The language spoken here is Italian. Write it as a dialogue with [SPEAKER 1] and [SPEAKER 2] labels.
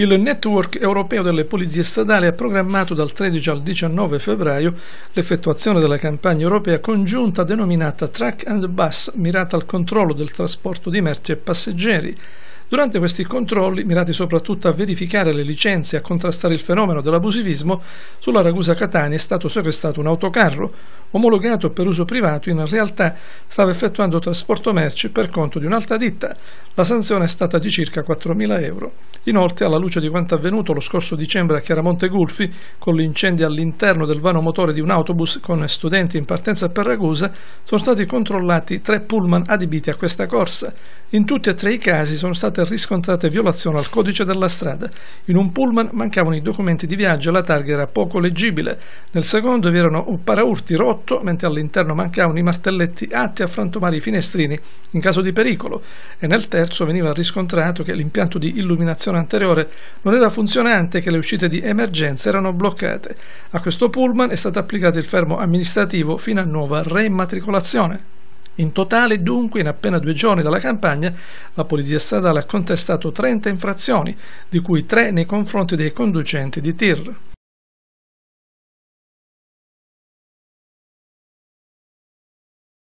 [SPEAKER 1] Il Network europeo delle polizie stradali ha programmato dal 13 al 19 febbraio l'effettuazione della campagna europea congiunta denominata Track and Bus, mirata al controllo del trasporto di merci e passeggeri Durante questi controlli, mirati soprattutto a verificare le licenze e a contrastare il fenomeno dell'abusivismo, sulla Ragusa Catania è stato sequestrato un autocarro, omologato per uso privato, in realtà stava effettuando trasporto merci per conto di un'altra ditta. La sanzione è stata di circa 4.000 euro. Inoltre, alla luce di quanto avvenuto lo scorso dicembre a Chiaramonte Gulfi, con l'incendio all'interno del vano motore di un autobus con studenti in partenza per Ragusa, sono stati controllati tre pullman adibiti a questa corsa. In tutti e tre i casi sono state riscontrate violazioni al codice della strada. In un pullman mancavano i documenti di viaggio e la targa era poco leggibile. Nel secondo vi erano un paraurti rotto, mentre all'interno mancavano i martelletti atti a frantumare i finestrini in caso di pericolo. E nel terzo veniva riscontrato che l'impianto di illuminazione anteriore non era funzionante e che le uscite di emergenza erano bloccate. A questo pullman è stato applicato il fermo amministrativo fino a nuova reimmatricolazione. In totale, dunque, in appena due giorni dalla campagna, la Polizia Stradale ha contestato 30 infrazioni, di cui 3 nei confronti dei conducenti di TIR.